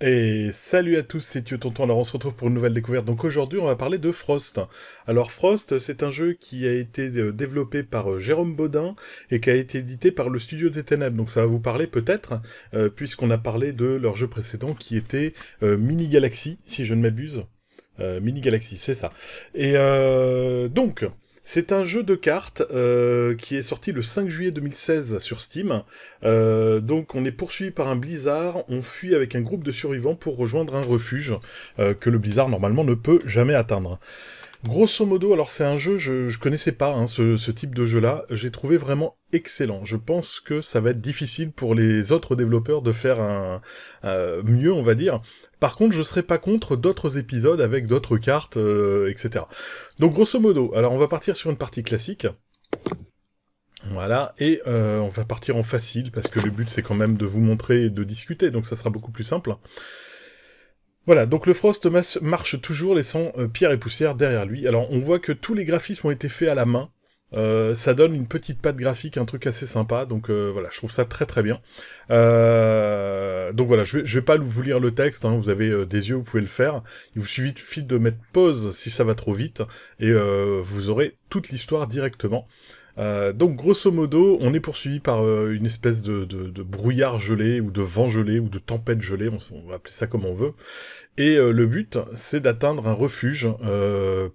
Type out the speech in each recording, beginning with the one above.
Et salut à tous, c'est Thieu Tonton, alors on se retrouve pour une nouvelle découverte. Donc aujourd'hui on va parler de Frost. Alors Frost, c'est un jeu qui a été euh, développé par euh, Jérôme Baudin et qui a été édité par le Studio des Ténèbres. Donc ça va vous parler peut-être, euh, puisqu'on a parlé de leur jeu précédent qui était Mini Galaxy, si je ne m'abuse. Mini Galaxy, c'est ça. Et donc... C'est un jeu de cartes euh, qui est sorti le 5 juillet 2016 sur Steam. Euh, donc on est poursuivi par un blizzard, on fuit avec un groupe de survivants pour rejoindre un refuge euh, que le blizzard normalement ne peut jamais atteindre. Grosso modo, alors c'est un jeu, je, ne connaissais pas hein, ce, type de jeu-là, j'ai trouvé vraiment excellent. Je pense que ça va être difficile pour les autres développeurs de faire un, mieux, on va dire. Par contre, je serais pas contre d'autres épisodes avec d'autres cartes, euh, etc. Donc grosso modo, alors on va partir sur une partie classique. Voilà, et euh, on va partir en facile, parce que le but c'est quand même de vous montrer et de discuter, donc ça sera beaucoup plus simple. Voilà, donc le Frost marche toujours, laissant euh, pierre et poussière derrière lui. Alors on voit que tous les graphismes ont été faits à la main. Euh, ça donne une petite patte graphique, un truc assez sympa. Donc euh, voilà, je trouve ça très très bien. donc voilà, je vais, vais pas vous lire le texte. Hein. vous avez des yeux, vous pouvez le faire. Il vous suffit de mettre pause si ça va trop vite et vous aurez toute l'histoire directement. Euh, donc grosso modo, on est poursuivi par euh, une espèce de, brouillard gelé ou de vent gelé ou de tempête gelée, on, va appeler ça comme on veut. Et euh, le but, c'est d'atteindre un refuge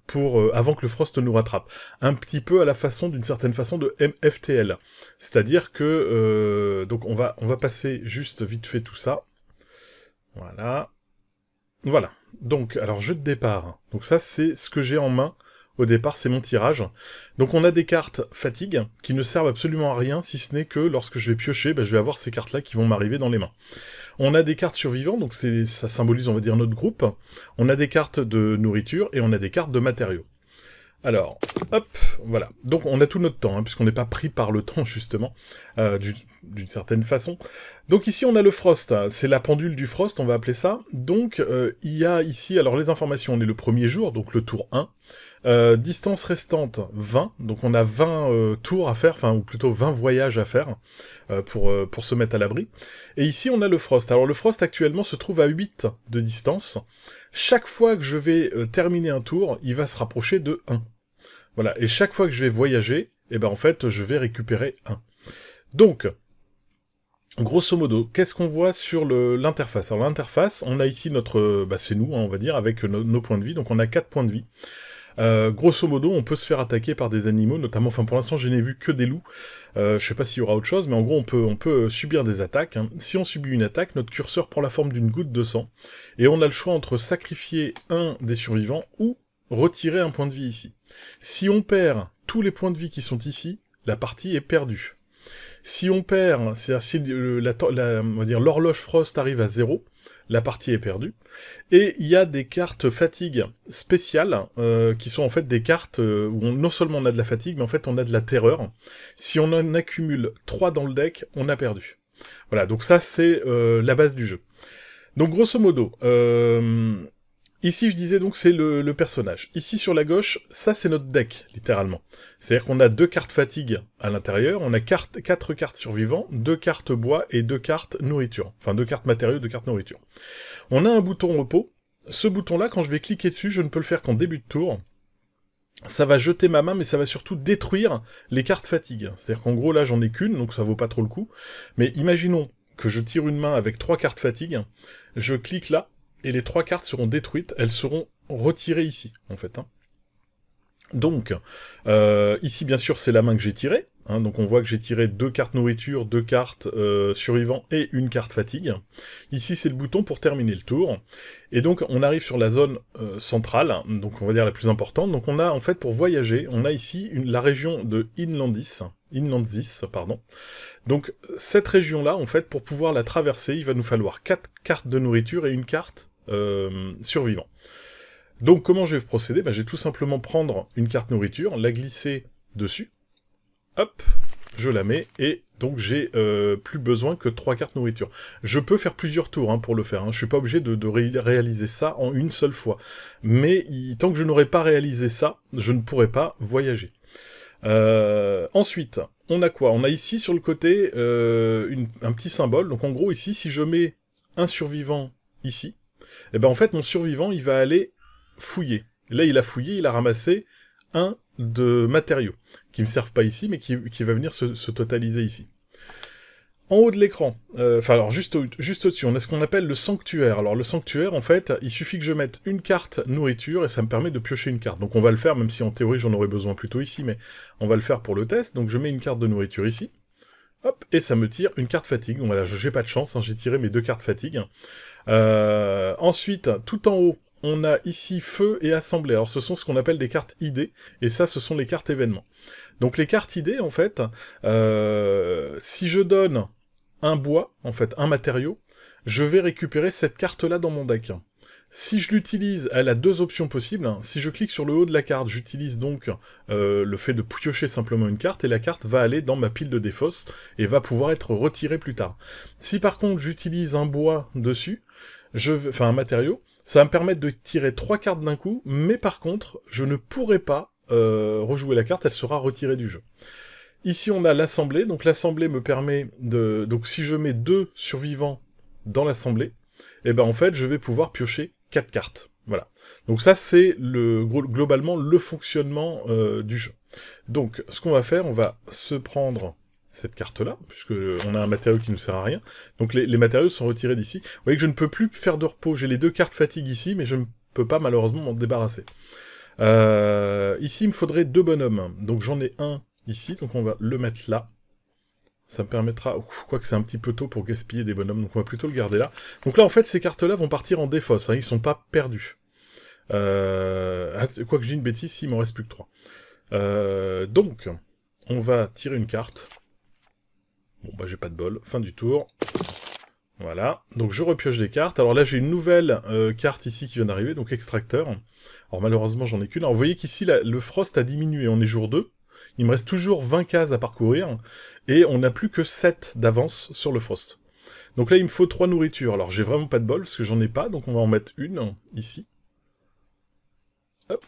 pour avant que le frost nous rattrape, un petit peu à la façon d'une certaine façon de MFTL, c'est-à-dire que donc on va on va passer juste vite fait tout ça. Voilà, voilà. Donc alors jeu de départ. Donc ça c'est ce que j'ai en main au départ, c'est mon tirage. Donc on a des cartes fatigue qui ne servent absolument à rien si ce n'est que lorsque je vais piocher, ben, je vais avoir ces cartes-là qui vont m'arriver dans les mains. On a des cartes survivants, donc ça symbolise on va dire notre groupe. On a des cartes de nourriture et on a des cartes de matériaux. Alors, hop, voilà. Donc on a tout notre temps, hein, puisqu'on n'est pas pris par le temps, justement, euh, d'une certaine façon. Donc ici, on a le Frost. c'est la pendule du Frost, on va appeler ça. Donc, euh, il y a ici, alors les informations, on est le premier jour, donc le tour 1. Euh, distance restante 20, donc on a 20 euh, tours à faire, enfin ou plutôt 20 voyages à faire euh, pour, pour se mettre à l'abri. Et ici on a le Frost. Alors le Frost actuellement se trouve à 8 de distance. Chaque fois que je vais terminer un tour, il va se rapprocher de 1. Voilà, et chaque fois que je vais voyager, et eh ben en fait je vais récupérer 1. Donc, Grosso modo, qu'est-ce qu'on voit sur l'interface Alors l'interface, on a ici notre... Bah, c'est nous, hein, on va dire, avec nos points de vie. Donc on a 4 points de vie. Euh, grosso modo, on peut se faire attaquer par des animaux, notamment, enfin pour l'instant je n'ai vu que des loups, euh, je sais pas s'il y aura autre chose, mais en gros on peut, on peut euh, subir des attaques. Hein. Si on subit une attaque, notre curseur prend la forme d'une goutte de sang, et on a le choix entre sacrifier un des survivants ou retirer un point de vie ici. Si on perd tous les points de vie qui sont ici, la partie est perdue. Si on perd, c'est-à-dire si l'horloge Frost arrive à zéro, la partie est perdue. Et il y a des cartes fatigue spéciales, euh, qui sont en fait des cartes euh, où non seulement on a de la fatigue, mais en fait on a de la terreur. Si on en accumule 3 dans le deck, on a perdu. Voilà, donc ça c'est euh, la base du jeu. Donc grosso modo, Ici, je disais donc, c'est le, personnage. Ici, sur la gauche, ça, c'est notre deck, littéralement. C'est-à-dire qu'on a deux cartes fatigue à l'intérieur, on a carte, quatre cartes survivants, deux cartes bois et deux cartes nourriture. Enfin, deux cartes matériaux, deux cartes nourriture. On a un bouton repos. Ce bouton-là, quand je vais cliquer dessus, je ne peux le faire qu'en début de tour. Ça va jeter ma main, mais ça va surtout détruire les cartes fatigue. C'est-à-dire qu'en gros, là, j'en ai qu'une, donc ça vaut pas trop le coup. Mais imaginons que je tire une main avec trois cartes fatigue. Je clique là, et les trois cartes seront détruites, elles seront retirées ici, en fait. Hein. Donc, euh, ici, bien sûr, c'est la main que j'ai tirée. Hein. donc on voit que j'ai tiré deux cartes nourriture, deux cartes euh, survivants et une carte fatigue. Ici c'est le bouton pour terminer le tour. Et donc on arrive sur la zone euh, centrale, donc on va dire la plus importante. Donc on a en fait pour voyager, on a ici la région de Inlandis. Inlandis, pardon. Donc cette région-là, en fait, pour pouvoir la traverser, il va nous falloir quatre cartes de nourriture et une carte survivant. Euh, survivants. Donc comment je vais procéder ben, Je vais tout simplement prendre une carte nourriture, la glisser dessus, hop, je la mets, et donc j'ai euh, plus besoin que trois cartes nourriture. Je peux faire plusieurs tours hein, pour le faire, je hein. je suis pas obligé de, réaliser ça en une seule fois. Mais tant que je n'aurai pas réalisé ça, je ne pourrai pas voyager. Euh, ensuite, on a quoi On a ici sur le côté un petit symbole, donc en gros ici, si je mets un survivant ici, et eh ben en fait, mon survivant, il va aller fouiller. Là, il a fouillé, il a ramassé un de matériaux qui ne me servent pas ici, mais qui, va venir se, totaliser ici. En haut de l'écran, euh, enfin alors juste, juste au-dessus, on a ce qu'on appelle le sanctuaire. Alors le sanctuaire, en fait, il suffit que je mette une carte nourriture et ça me permet de piocher une carte. Donc on va le faire, même si en théorie j'en aurais besoin plutôt ici, mais on va le faire pour le test. Donc je mets une carte de nourriture ici. Hop, et ça me tire une carte fatigue. Donc voilà, j'ai pas de chance, hein, j'ai tiré mes deux cartes fatigue. Euh, ensuite, tout en haut, on a ici feu et assemblée. Alors ce sont ce qu'on appelle des cartes idées. et ça ce sont les cartes événements. Donc les cartes idées, en fait, euh, si je donne un bois, en fait, un matériau, je vais récupérer cette carte-là dans mon deck. Si je l'utilise, elle a deux options possibles. Hein. Si je clique sur le haut de la carte, j'utilise donc euh, le fait de piocher simplement une carte, et la carte va aller dans ma pile de défausse, et va pouvoir être retirée plus tard. Si par contre j'utilise un bois dessus, je, enfin un matériau, ça va me permettre de tirer trois cartes d'un coup, mais par contre, je ne pourrai pas euh, rejouer la carte, elle sera retirée du jeu. Ici, on a l'assemblée. Donc, l'assemblée me permet de... Donc, si je mets deux survivants dans l'assemblée, eh ben, en fait, je vais pouvoir piocher quatre cartes. Voilà. Donc ça, c'est le, globalement le fonctionnement euh, du jeu. Donc, ce qu'on va faire, on va se prendre cette carte-là, puisque euh, on a un matériau qui nous sert à rien. Donc les, matériaux sont retirés d'ici. Vous voyez que je ne peux plus faire de repos. J'ai les deux cartes fatigue ici, mais je ne peux pas malheureusement m'en débarrasser. Euh, ici, il me faudrait deux bonhommes. Donc j'en ai un ici, donc on va le mettre là. Ça me permettra... quoique c'est un petit peu tôt pour gaspiller des bonhommes, donc on va plutôt le garder là. Donc là, en fait, ces cartes-là vont partir en défausse, hein, ils sont pas perdus. Euh, ah, quoique Quoi que j'ai une bêtise, ne m'en reste plus que 3. Euh, donc, on va tirer une carte. Bon, bah j'ai pas de bol. Fin du tour. Voilà, donc je repioche des cartes. Alors là, j'ai une nouvelle euh, carte ici qui vient d'arriver, donc extracteur. Alors malheureusement, j'en ai qu'une. Alors vous voyez qu'ici, le frost a diminué. On est jour 2. Il me reste toujours 20 cases à parcourir, et on n'a plus que 7 d'avance sur le Frost. Donc là, il me faut 3 nourritures. Alors, j'ai vraiment pas de bol, parce que j'en ai pas, donc on va en mettre une, ici. Hop.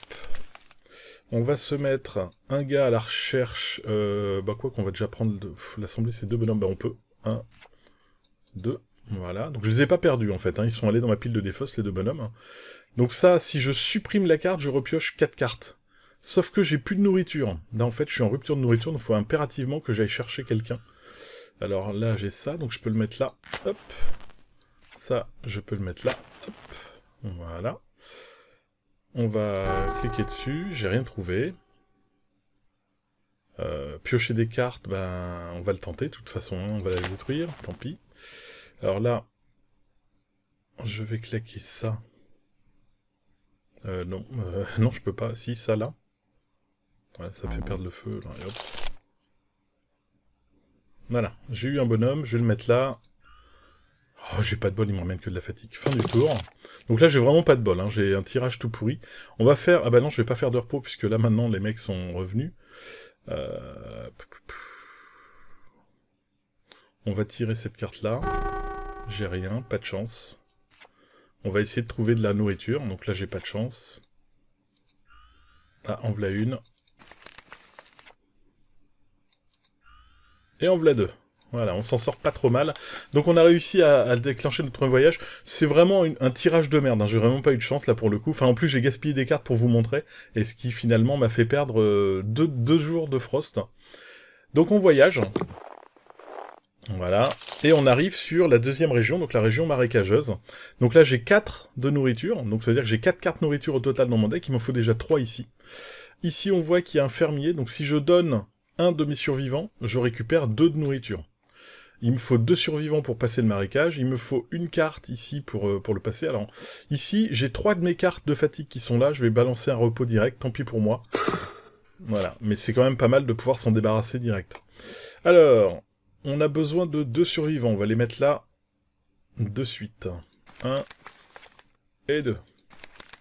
On va se mettre un gars à la recherche... Euh, bah quoi qu'on va déjà prendre... De... L'assemblée, c'est deux bonhommes. Bah on peut. 1, 2, voilà. Donc je les ai pas perdus, en fait. Hein. Ils sont allés dans ma pile de défausse, les deux bonhommes. Donc ça, si je supprime la carte, je repioche 4 cartes. Sauf que j'ai plus de nourriture. Là, en fait, je suis en rupture de nourriture, donc il faut impérativement que j'aille chercher quelqu'un. Alors là, j'ai ça, donc je peux le mettre là. Hop. Ça, je peux le mettre là. Hop. Voilà. On va cliquer dessus. J'ai rien trouvé. Euh, piocher des cartes, ben, on va le tenter. De toute façon, hein. on va la détruire. Tant pis. Alors là, je vais claquer ça. Euh, non, euh, non, je peux pas. Si, ça là. Ouais, ça fait ah perdre le feu. Voilà, j'ai eu un bonhomme, je vais le mettre là. Oh, j'ai pas de bol, il me que de la fatigue. Fin du tour. Donc là, j'ai vraiment pas de bol, hein, j'ai un tirage tout pourri. On va faire... Ah bah non, je vais pas faire de repos, puisque là, maintenant, les mecs sont revenus. Euh, on va tirer cette carte-là. J'ai rien, pas de chance. On va essayer de trouver de la nourriture, donc là, j'ai pas de chance. Ah, en une. Et en vla deux. Voilà, on s'en sort pas trop mal. Donc on a réussi à, déclencher notre premier voyage. C'est vraiment un tirage de merde, hein. j'ai vraiment pas eu de chance là pour le coup. Enfin en plus j'ai gaspillé des cartes pour vous montrer, et ce qui finalement m'a fait perdre euh, deux, deux, jours de Frost. Donc on voyage. Voilà, et on arrive sur la deuxième région, donc la région marécageuse. Donc là j'ai 4 de nourriture, donc ça veut dire que j'ai 4 cartes nourriture au total dans mon deck, il m'en faut déjà 3 ici. Ici on voit qu'il y a un fermier, donc si je donne un de mes survivants, je récupère deux de nourriture. Il me faut deux survivants pour passer le marécage, il me faut une carte ici pour, euh, pour le passer. Alors ici, j'ai trois de mes cartes de fatigue qui sont là, je vais balancer un repos direct, tant pis pour moi. Voilà, mais c'est quand même pas mal de pouvoir s'en débarrasser direct. Alors, on a besoin de deux survivants, on va les mettre là de suite. Un et deux.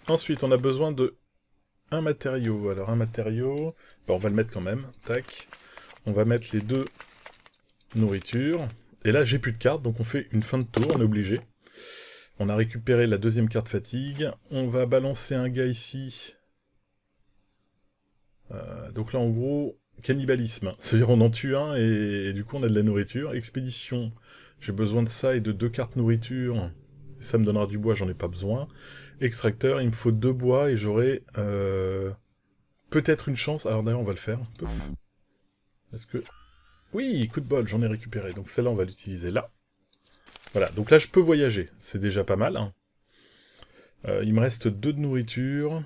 Ensuite, on a besoin de un matériau. Alors un matériau, on va le mettre quand même, tac. On va mettre les deux nourritures. Et là j'ai plus de cartes, donc on fait une fin de tour, on est obligé. On a récupéré la deuxième carte fatigue. On va balancer un gars ici. Euh, donc là en gros, cannibalisme. C'est-à-dire on en tue un et, et, du coup on a de la nourriture. Expédition, j'ai besoin de ça et de deux cartes nourriture. Ça me donnera du bois, j'en ai pas besoin. Extracteur, il me faut deux bois et j'aurai euh, peut-être une chance. Alors d'ailleurs, on va le faire. Est-ce que... Oui, coup de bol, j'en ai récupéré. Donc celle-là, on va l'utiliser là. Voilà, donc là, je peux voyager. C'est déjà pas mal. Hein. Euh, il me reste deux de nourriture.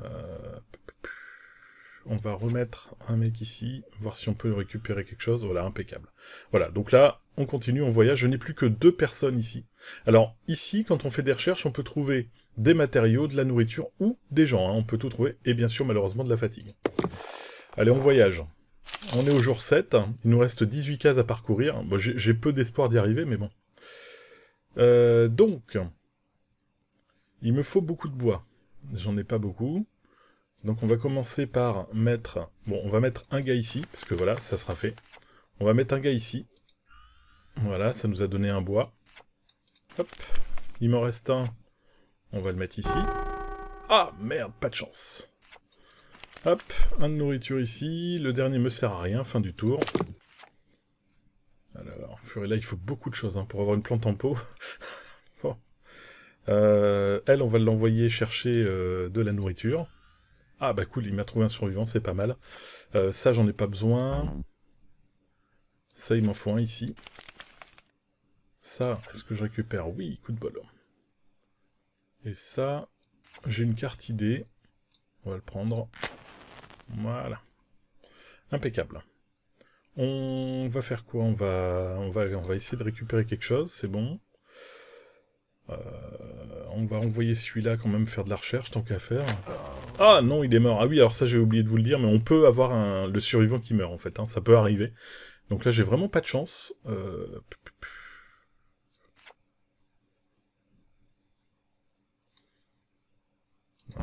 Euh on va remettre un mec ici, voir si on peut récupérer quelque chose, voilà, impeccable. Voilà, donc là, on continue, on voyage, je n'ai plus que deux personnes ici. Alors, ici, quand on fait des recherches, on peut trouver des matériaux, de la nourriture ou des gens, hein. on peut tout trouver, et bien sûr, malheureusement, de la fatigue. Allez, on voyage. On est au jour 7, il nous reste 18 cases à parcourir, j'ai peu d'espoir d'y arriver, mais bon. Euh, donc, il me faut beaucoup de bois. J'en ai pas beaucoup. Donc on va commencer par mettre... Bon, on va mettre un gars ici, parce que voilà, ça sera fait. On va mettre un gars ici. Voilà, ça nous a donné un bois. Hop, il m'en reste un. On va le mettre ici. Ah, merde, pas de chance. Hop, un de nourriture ici. Le dernier me sert à rien, fin du tour. Alors, purée, là, il faut beaucoup de choses hein, pour avoir une plante en pot. bon. Euh, elle, on va l'envoyer chercher euh, de la nourriture. Ah bah cool, il m'a trouvé un survivant, c'est pas mal. Euh, ça, j'en ai pas besoin. Ça, il m'en faut un ici. Ça, est-ce que je récupère Oui, coup de bol. Et ça, j'ai une carte idée. On va le prendre. Voilà. Impeccable. On va faire quoi on va, on, va, on va essayer de récupérer quelque chose, c'est bon. Euh, on va envoyer celui-là quand même faire de la recherche, tant qu'à faire. Ah non, il est mort. Ah oui, alors ça j'ai oublié de vous le dire, mais on peut avoir le survivant qui meurt en fait, hein. ça peut arriver. Donc là j'ai vraiment pas de chance. Euh,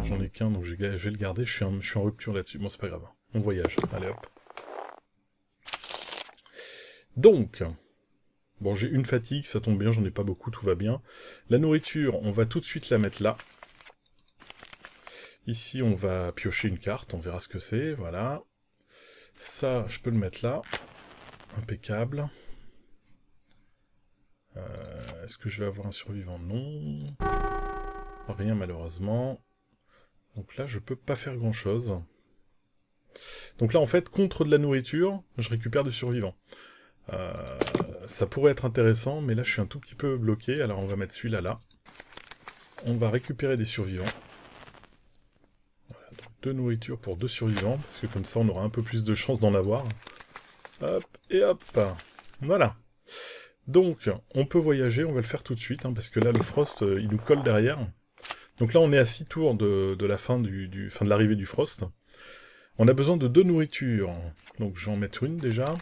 j'en ai qu'un, donc je vais le garder. Je suis en, je suis en rupture là-dessus. Bon, c'est pas grave. On voyage. Allez, hop. Donc, bon, j'ai une fatigue, ça tombe bien, j'en ai pas beaucoup, tout va bien. La nourriture, on va tout de suite la mettre là. Ici, on va piocher une carte, on verra ce que c'est, voilà. Ça, je peux le mettre là. Impeccable. Euh, est-ce que je vais avoir un survivant Non. Rien, malheureusement. Donc là, je peux pas faire grand-chose. Donc là, en fait, contre de la nourriture, je récupère des survivants. Euh, ça pourrait être intéressant, mais là, je suis un tout petit peu bloqué. Alors, on va mettre celui-là là. On va récupérer des survivants deux nourritures pour deux survivants, parce que comme ça on aura un peu plus de chance d'en avoir. Hop, et hop Voilà Donc, on peut voyager, on va le faire tout de suite, hein, parce que là le frost, euh, il nous colle derrière. Donc là on est à 6 tours de, la fin, du, de l'arrivée du frost. On a besoin de deux nourritures. Donc j'en vais mettre une déjà.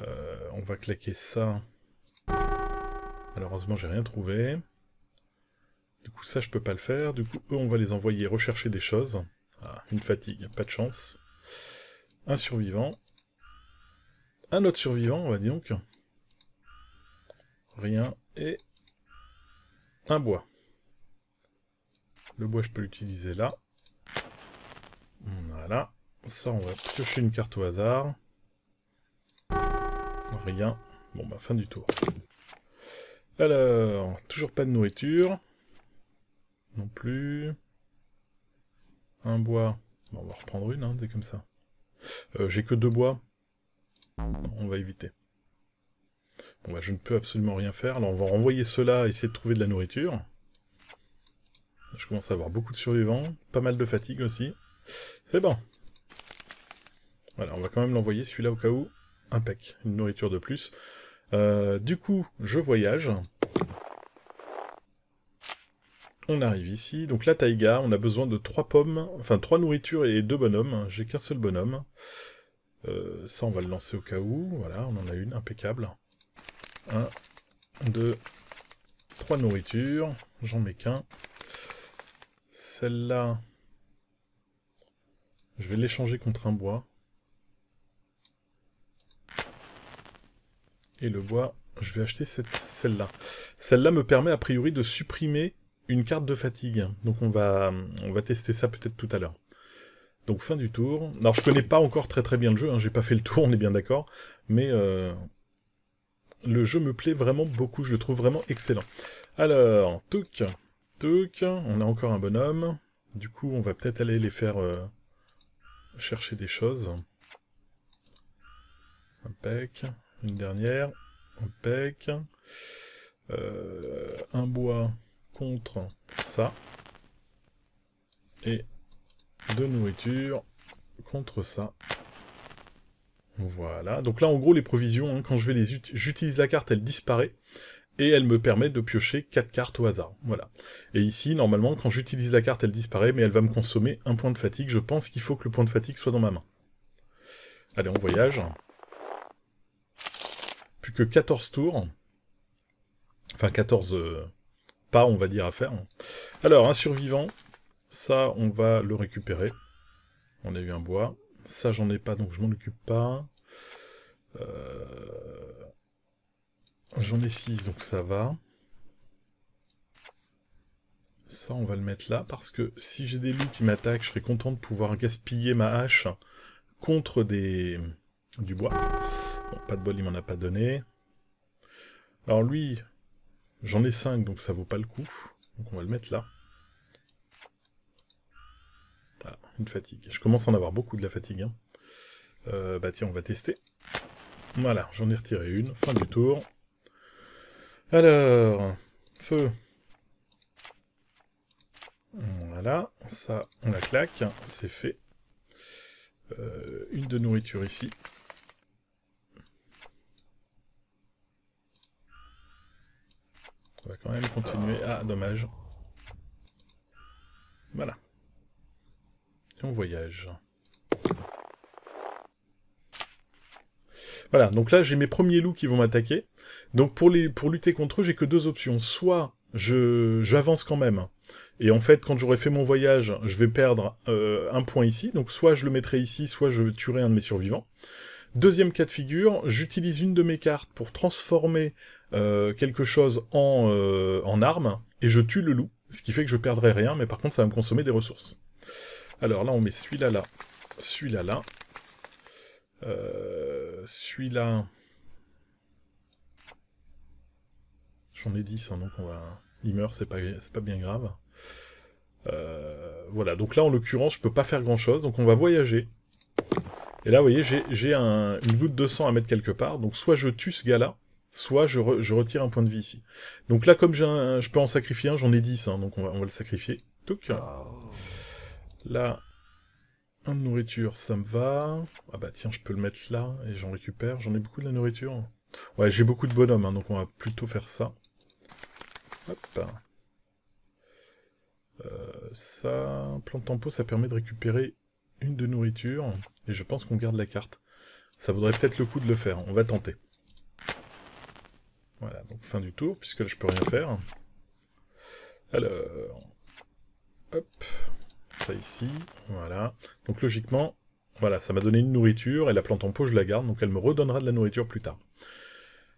Euh, on va claquer ça. Malheureusement j'ai rien trouvé. Du coup, ça, je peux pas le faire. Du coup, eux, on va les envoyer rechercher des choses. Ah, une fatigue, pas de chance. Un survivant. Un autre survivant, on va dire donc. Rien. Et un bois. Le bois, je peux l'utiliser là. Voilà. Ça, on va piocher une carte au hasard. Rien. Bon, bah, fin du tour. Alors, toujours pas de nourriture non plus. Un bois. on va reprendre une, hein, des comme ça. Euh, j'ai que deux bois. on va éviter. Bon, bah, je ne peux absolument rien faire. Alors, on va renvoyer cela, essayer de trouver de la nourriture. Je commence à avoir beaucoup de survivants. Pas mal de fatigue aussi. C'est bon. Voilà, on va quand même l'envoyer, celui-là, au cas où. Impec. Une nourriture de plus. Euh, du coup, je voyage on arrive ici. Donc la taïga, on a besoin de trois pommes, enfin trois nourritures et deux bonhommes. Hein. J'ai qu'un seul bonhomme. Euh, ça, on va le lancer au cas où. Voilà, on en a une, impeccable. Un, deux, trois nourritures. J'en mets qu'un. Celle-là, je vais l'échanger contre un bois. Et le bois, je vais acheter cette celle-là. Celle-là me permet a priori de supprimer une carte de fatigue. Donc on va, on va tester ça peut-être tout à l'heure. Donc fin du tour. Alors je connais pas encore très très bien le jeu, hein. j'ai pas fait le tour, on est bien d'accord, mais euh, le jeu me plaît vraiment beaucoup, je le trouve vraiment excellent. Alors, toc, toc, on a encore un bonhomme. Du coup, on va peut-être aller les faire euh, chercher des choses. Un pec, une dernière, un pec, euh, un bois contre ça. Et de nourriture contre ça. Voilà. Donc là, en gros, les provisions, hein, quand je vais les j'utilise la carte, elle disparaît. Et elle me permet de piocher 4 cartes au hasard. Voilà. Et ici, normalement, quand j'utilise la carte, elle disparaît, mais elle va me consommer un point de fatigue. Je pense qu'il faut que le point de fatigue soit dans ma main. Allez, on voyage. Plus que 14 tours. Enfin, 14 pas, on va dire, à faire. Alors, un survivant, ça, on va le récupérer. On a eu un bois. Ça, j'en ai pas, donc je m'en occupe pas. Euh, j'en ai 6, donc ça va. Ça, on va le mettre là, parce que si j'ai des loups qui m'attaquent, je serais content de pouvoir gaspiller ma hache contre des... du bois. Bon, pas de bol, il m'en a pas donné. Alors lui, J'en ai 5, donc ça vaut pas le coup. Donc on va le mettre là. Ah, une fatigue. Je commence à en avoir beaucoup de la fatigue. Hein. Euh, bah tiens, on va tester. Voilà, j'en ai retiré une. Fin du tour. Alors, feu. Voilà, ça, on la claque. C'est fait. Euh, une de nourriture ici. On va quand même continuer. Ah, dommage. Voilà. Et on voyage. Voilà, donc là j'ai mes premiers loups qui vont m'attaquer. Donc pour, les, pour lutter contre eux, j'ai que deux options. Soit j'avance quand même. Et en fait, quand j'aurai fait mon voyage, je vais perdre euh, un point ici. Donc soit je le mettrai ici, soit je tuerai un de mes survivants. Deuxième cas de figure, j'utilise une de mes cartes pour transformer euh, quelque chose euh, en, arme, et je tue le loup, ce qui fait que je perdrai rien, mais par contre ça va me consommer des ressources. Alors là on met celui-là là, celui-là là, euh, celui-là... J'en ai 10, hein, donc on va... Il meurt, c'est pas, pas bien grave. voilà, donc là en l'occurrence je peux pas faire grand chose, donc on va voyager. Et là, vous voyez, j'ai un, une goutte de sang à mettre quelque part. Donc soit je tue ce gars-là, soit je, retire un point de vie ici. Donc là, comme un, je peux en sacrifier un, j'en ai 10, hein. donc on va, le sacrifier. Là, un de nourriture, ça me va. Ah bah tiens, je peux le mettre là, et j'en récupère. J'en ai beaucoup de la nourriture. Ouais, j'ai beaucoup de bonhommes, hein, donc on va plutôt faire ça. Hop. Euh, ça, plan de tempo, ça permet de récupérer une de nourriture. Et je pense qu'on garde la carte. Ça vaudrait peut-être le coup de le faire. On va tenter. Voilà, donc fin du tour, puisque là je peux rien faire. Alors... Hop. Ça ici. Voilà. Donc logiquement, voilà, ça m'a donné une nourriture. Et la plante en pot, je la garde. Donc elle me redonnera de la nourriture plus tard.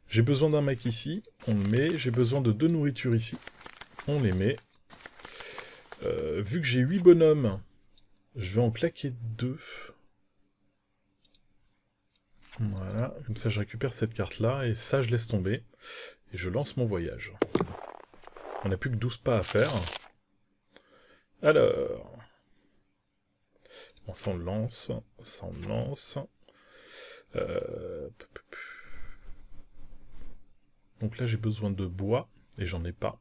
J'ai besoin d'un mec ici. On le met. J'ai besoin de deux nourritures ici. On les met. Euh, vu que j'ai huit bonhommes, je vais en claquer deux. Voilà, comme ça je récupère cette carte-là, et ça je laisse tomber, et je lance mon voyage. On n'a plus que 12 pas à faire. Alors... on s'en lance, on lance. Euh, Donc là j'ai besoin de bois, et j'en ai pas.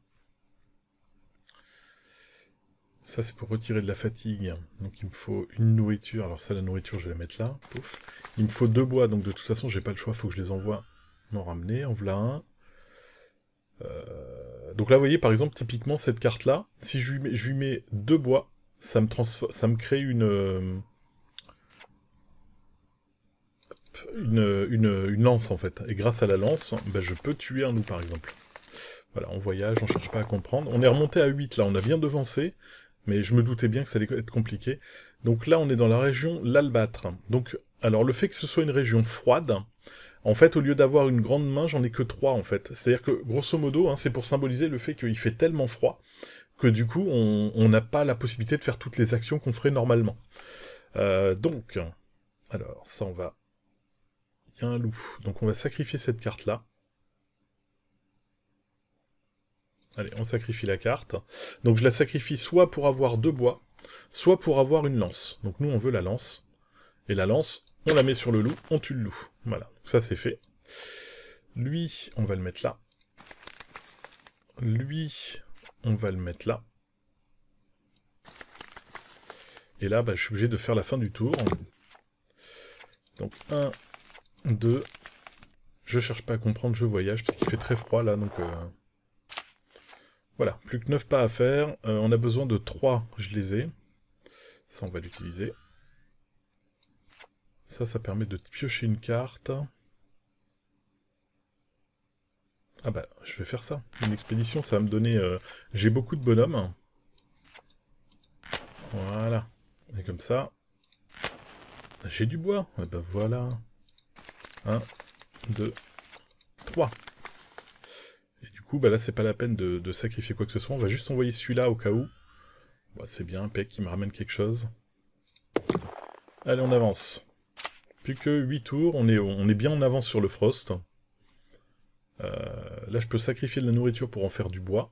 Ça, c'est pour retirer de la fatigue. Donc, il me faut une nourriture. Alors, ça, la nourriture, je vais la mettre là. Pouf. Il me faut deux bois. Donc, de toute façon, j'ai pas le choix. Faut que je les envoie m'en ramener. En voilà un. Euh, donc là, vous voyez, par exemple, typiquement, cette carte-là, si je lui, mets, je mets deux bois, ça me, ça me crée euh, une... Une, lance en fait. Et grâce à la lance, ben, je peux tuer un loup par exemple. Voilà, on voyage, on cherche pas à comprendre. On est remonté à 8 là, on a bien devancé mais je me doutais bien que ça allait être compliqué. Donc là, on est dans la région l'albâtre. Donc, alors le fait que ce soit une région froide, en fait, au lieu d'avoir une grande main, j'en ai que trois, en fait. C'est-à-dire que, grosso modo, hein, c'est pour symboliser le fait qu'il fait tellement froid que du coup, on n'a pas la possibilité de faire toutes les actions qu'on ferait normalement. Euh, donc, alors, ça, on va... Il y a un loup. Donc, on va sacrifier cette carte-là. Allez, on sacrifie la carte. Donc je la sacrifie soit pour avoir deux bois, soit pour avoir une lance. Donc nous, on veut la lance. Et la lance, on la met sur le loup, on tue le loup. Voilà, Donc, ça c'est fait. Lui, on va le mettre là. Lui, on va le mettre là. Et là, bah, je suis obligé de faire la fin du tour. Donc 1, 2... Je cherche pas à comprendre, je voyage, parce qu'il fait très froid là, donc... Euh, voilà, plus que 9 pas à faire. Euh, on a besoin de 3, je les ai. Ça, on va l'utiliser. Ça, ça permet de piocher une carte. Ah bah, je vais faire ça. Une expédition, ça va me donner... Euh, j'ai beaucoup de bonhommes. Voilà. Et comme ça... J'ai du bois. Et eh bah ben, voilà. 1, 2, 3. Bah là, c'est pas la peine de, sacrifier quoi que ce soit. On va juste envoyer celui-là au cas où. Bah, c'est bien, Peck qui me ramène quelque chose. Allez, on avance. Plus que 8 tours, on est, on est bien en avance sur le Frost. Euh, là, je peux sacrifier de la nourriture pour en faire du bois.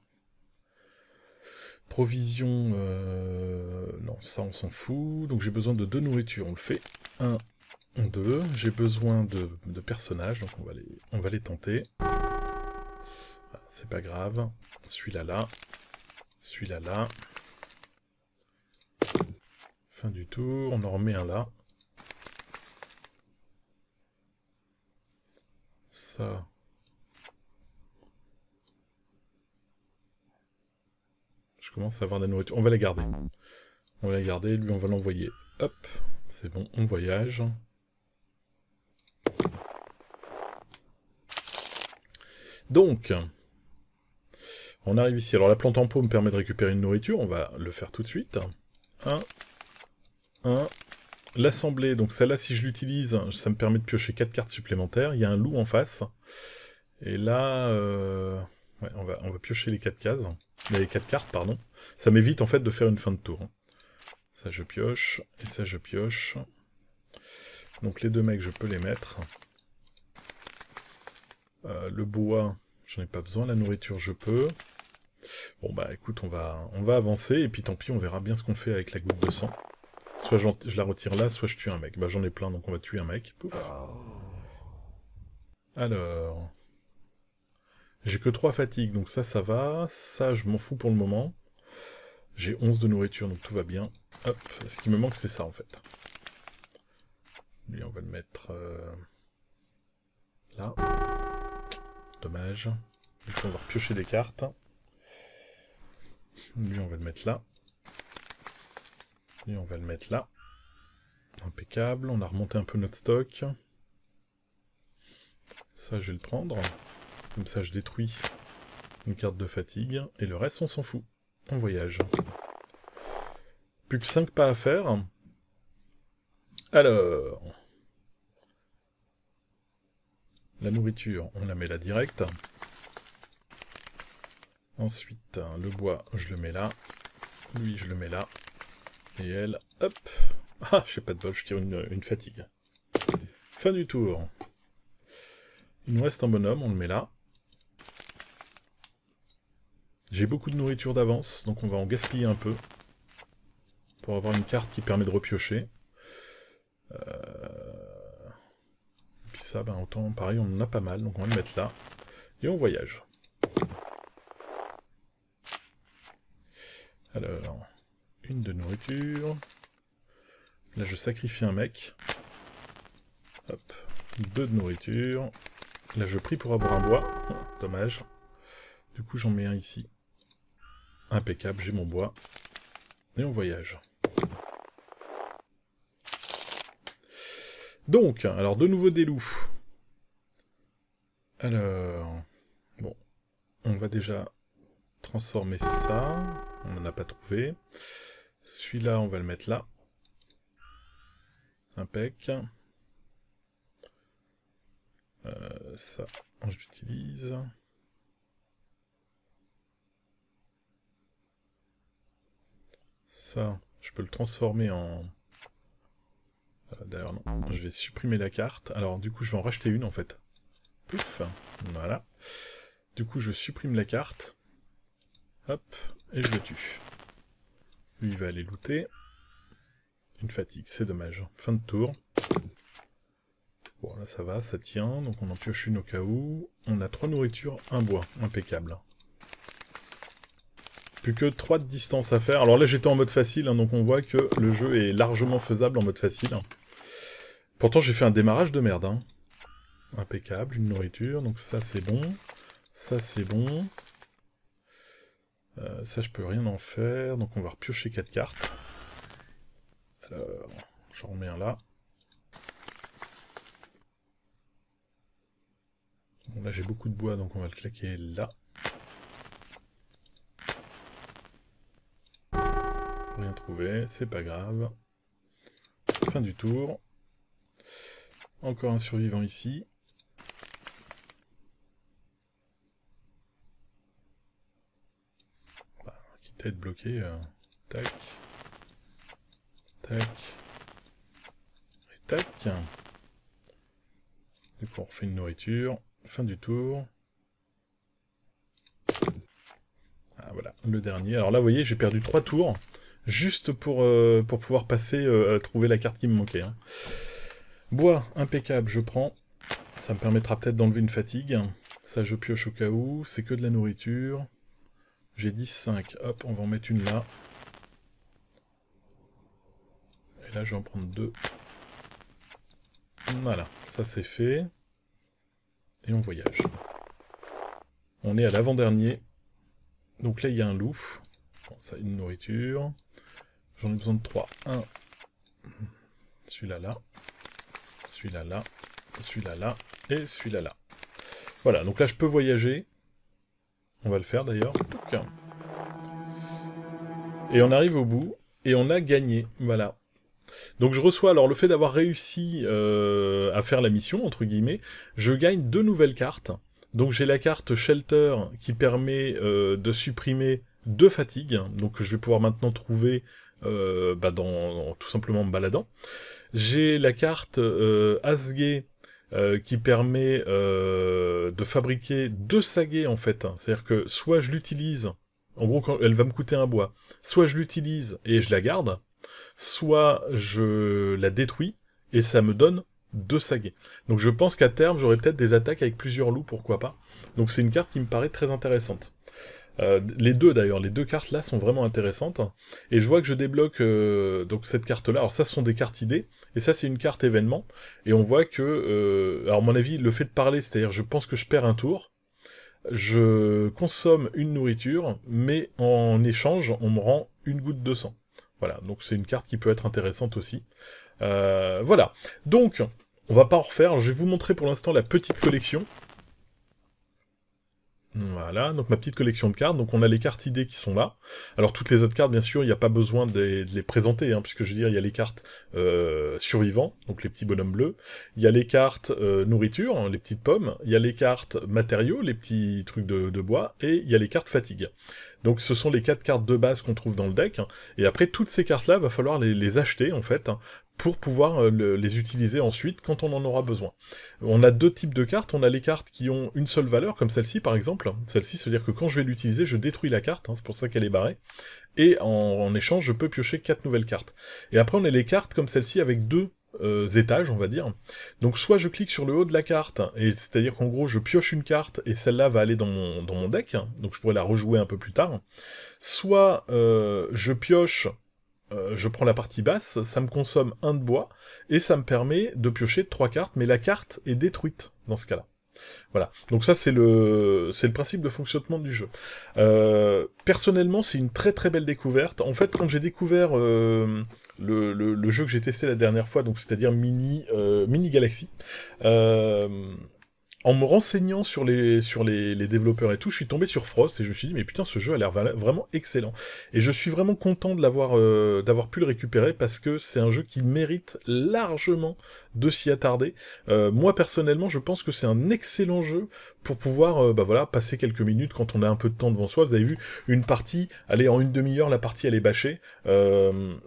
Provision... Euh, non, ça, on s'en fout. Donc j'ai besoin de deux nourritures, on le fait. 1, deux. J'ai besoin de, de personnages, donc on va les, on va les tenter. C'est pas grave. Celui-là là. Celui-là là. Fin du tour. On en remet un là. Ça. Je commence à avoir de la nourriture. On va la garder. On va la garder. Lui, on va l'envoyer. Hop. C'est bon. On voyage. Donc, on arrive ici. Alors la plante en pot me permet de récupérer une nourriture. On va le faire tout de suite. 1, 1. L'assemblée, donc celle-là, si je l'utilise, ça me permet de piocher 4 cartes supplémentaires. Il y a un loup en face. Et là, euh, on, va, on va piocher les 4 cases. Les cartes, pardon. Ça m'évite en fait de faire une fin de tour. Ça je pioche, et ça je pioche. Donc les deux mecs, je peux les mettre. Euh, le bois, J'en ai pas besoin, la nourriture je peux. Bon bah écoute, on va, on va avancer, et puis tant pis, on verra bien ce qu'on fait avec la goutte de sang. Soit je la retire là, soit je tue un mec. Bah j'en ai plein, donc on va tuer un mec. Pouf. Alors... J'ai que 3 fatigues, donc ça, ça va. Ça, je m'en fous pour le moment. J'ai 11 de nourriture, donc tout va bien. Hop, ce qui me manque, c'est ça, en fait. Lui, on va le mettre... Euh, là dommage. Il faut piocher des cartes. Lui, on va le mettre là. Et on va le mettre là. Impeccable. On a remonté un peu notre stock. Ça, je vais le prendre. Comme ça, je détruis une carte de fatigue. Et le reste, on s'en fout. On voyage. Plus que 5 pas à faire. Alors... La nourriture, on la met là direct. Ensuite, le bois, je le mets là. Lui, je le mets là. Et elle, hop Ah, je sais pas de bol, je tire une, une fatigue. Fin du tour. Il nous reste un bonhomme, on le met là. J'ai beaucoup de nourriture d'avance, donc on va en gaspiller un peu. Pour avoir une carte qui permet de repiocher. Euh, ça, ben autant, pareil, on en a pas mal, donc on va le mettre là. Et on voyage. Alors, une de nourriture. Là, je sacrifie un mec. deux de nourriture. Là, je prie pour avoir un bois. Oh, dommage. Du coup, j'en mets un ici. Impeccable, j'ai mon bois. Et on voyage. Donc, alors de nouveau des loups. Alors, bon, on va déjà transformer ça. On n'en a pas trouvé. Celui-là, on va le mettre là. Impec. Euh, ça, je l'utilise. Ça, je peux le transformer en... Euh, d'ailleurs, non. Je vais supprimer la carte. Alors, du coup, je vais en racheter une, en fait. Pouf Voilà. Du coup, je supprime la carte. Hop. Et je le tue. Lui, il va aller looter. Une fatigue, c'est dommage. Fin de tour. Bon, là, ça va, ça tient. Donc, on en pioche une au cas où. On a trois nourritures, un bois. Impeccable. Plus que 3 de distance à faire. Alors là, j'étais en mode facile, hein. donc on voit que le jeu est largement faisable en mode facile. Pourtant, j'ai fait un démarrage de merde. Hein. Impeccable, une nourriture. Donc ça, c'est bon. Ça, c'est bon. Euh, ça, je peux rien en faire. Donc on va repiocher 4 cartes. Alors, j'en remets un là. là, j'ai beaucoup de bois, donc on va le claquer là. Rien trouvé, c'est pas grave. Fin du tour. Encore un survivant ici. Qui quitte à être bloqué. Euh, tac. Tac. Et tac. Du coup, on refait une nourriture. Fin du tour. Ah, voilà, le dernier. Alors là, vous voyez, j'ai perdu trois tours. Juste pour, euh, pour pouvoir passer, euh, trouver la carte qui me manquait. Hein. Bois, impeccable, je prends. Ça me permettra peut-être d'enlever une fatigue. Ça, je pioche au cas où. C'est que de la nourriture. J'ai 10, 5. Hop, on va en mettre une là. Et là, je vais en prendre deux. Voilà, ça c'est fait. Et on voyage. On est à l'avant-dernier. Donc là, il y a un loup. ça, une nourriture. J'en ai besoin de 3. Un. Celui-là, là celui-là là, celui-là là, et celui-là là. Voilà, donc là je peux voyager. On va le faire d'ailleurs. Et on arrive au bout, et on a gagné, voilà. Donc je reçois, alors le fait d'avoir réussi euh, à faire la mission, entre guillemets, je gagne deux nouvelles cartes. Donc j'ai la carte Shelter qui permet euh, de supprimer deux fatigues, hein, donc je vais pouvoir maintenant trouver euh, bah, tout simplement en me baladant. J'ai la carte euh, euh qui permet euh, de fabriquer deux saguets en fait. C'est-à-dire que soit je l'utilise, en gros elle va me coûter un bois, soit je l'utilise et je la garde, soit je la détruis et ça me donne deux saguets. Donc je pense qu'à terme j'aurai peut-être des attaques avec plusieurs loups, pourquoi pas. Donc c'est une carte qui me paraît très intéressante. Euh, les deux d'ailleurs, les deux cartes là sont vraiment intéressantes. Et je vois que je débloque donc cette carte là. Alors ça ce sont des cartes idées. Et ça, c'est une carte événement. Et on voit que, euh, alors à mon avis, le fait de parler, c'est-à-dire je pense que je perds un tour, je consomme une nourriture, mais en échange, on me rend une goutte de sang. Voilà, donc c'est une carte qui peut être intéressante aussi. Euh, voilà, donc on va pas en refaire, je vais vous montrer pour l'instant la petite collection. Voilà, donc ma petite collection de cartes. Donc on a les cartes idées qui sont là. Alors toutes les autres cartes, bien sûr, il n'y a pas besoin de les, présenter, hein, puisque je veux dire, il y a les cartes euh, survivants, donc les petits bonhommes bleus. Il y a les cartes euh, nourriture, hein, les petites pommes. Il y a les cartes matériaux, les petits trucs de, bois. Et il y a les cartes fatigue. Donc ce sont les quatre cartes de base qu'on trouve dans le deck. Hein. Et après, toutes ces cartes-là, va falloir les acheter, en fait, pour pouvoir euh, les utiliser ensuite quand on en aura besoin. On a deux types de cartes, on a les cartes qui ont une seule valeur, comme celle-ci par exemple. Celle-ci, c'est-à-dire que quand je vais l'utiliser, je détruis la carte, hein, c'est pour ça qu'elle est barrée. Et en, échange, je peux piocher quatre nouvelles cartes. Et après, on a les cartes comme celle-ci avec deux euh, étages, on va dire. Donc soit je clique sur le haut de la carte, et c'est-à-dire qu'en gros je pioche une carte et celle-là va aller dans mon, deck, hein. donc je pourrais la rejouer un peu plus tard. Soit euh, je pioche euh, je prends la partie basse, ça me consomme un de bois, et ça me permet de piocher trois cartes, mais la carte est détruite dans ce cas-là. Voilà. Donc ça, c'est le, c'est le principe de fonctionnement du jeu. Euh, personnellement, c'est une très très belle découverte. En fait, quand j'ai découvert euh, le, le, jeu que j'ai testé la dernière fois, donc c'est-à-dire Mini, Mini Galaxy, en me renseignant sur les, sur les, développeurs et tout, je suis tombé sur Frost et je me suis dit, mais putain, ce jeu a l'air vraiment excellent. Et je suis vraiment content de l'avoir, euh, d'avoir pu le récupérer parce que c'est un jeu qui mérite largement de s'y attarder. Euh, moi, personnellement, je pense que c'est un excellent jeu pour pouvoir, euh, bah voilà, passer quelques minutes quand on a un peu de temps devant soi. Vous avez vu, une partie, allez, en une demi-heure, la partie, elle est bâchée.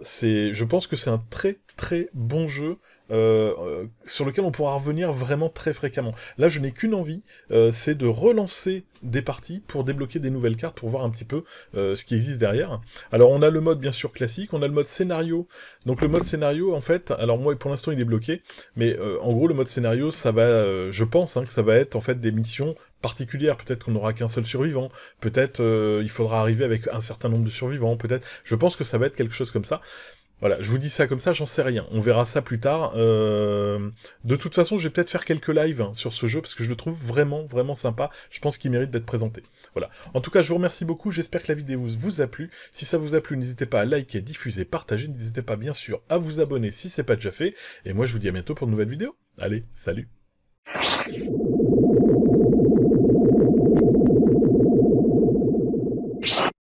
c'est, je pense que c'est un très, très bon jeu euh, euh, sur lequel on pourra revenir vraiment très fréquemment. Là, je n'ai qu'une envie, euh, c'est de relancer des parties pour débloquer des nouvelles cartes, pour voir un petit peu ce qui existe derrière. Alors, on a le mode, bien sûr, classique, on a le mode scénario. Donc, le mode scénario, en fait, alors moi, pour l'instant, il est bloqué, mais en gros, le mode scénario, ça va, je pense, hein, que ça va être, en fait, des missions particulières Peut-être qu'on n'aura qu'un seul survivant. Peut-être il faudra arriver avec un certain nombre de survivants. Peut-être. Je pense que ça va être quelque chose comme ça. Voilà, je vous dis ça comme ça, j'en sais rien. On verra ça plus tard. Euh, de toute façon, je vais peut-être faire quelques lives hein, sur ce jeu parce que je le trouve vraiment, vraiment sympa. Je pense qu'il mérite d'être présenté. Voilà. En tout cas, je vous remercie beaucoup. J'espère que la vidéo vous a plu. Si ça vous a plu, n'hésitez pas à liker, diffuser, partager. N'hésitez pas, bien sûr, à vous abonner si c'est pas déjà fait. Et moi, je vous dis à bientôt pour une nouvelle vidéo. Allez, salut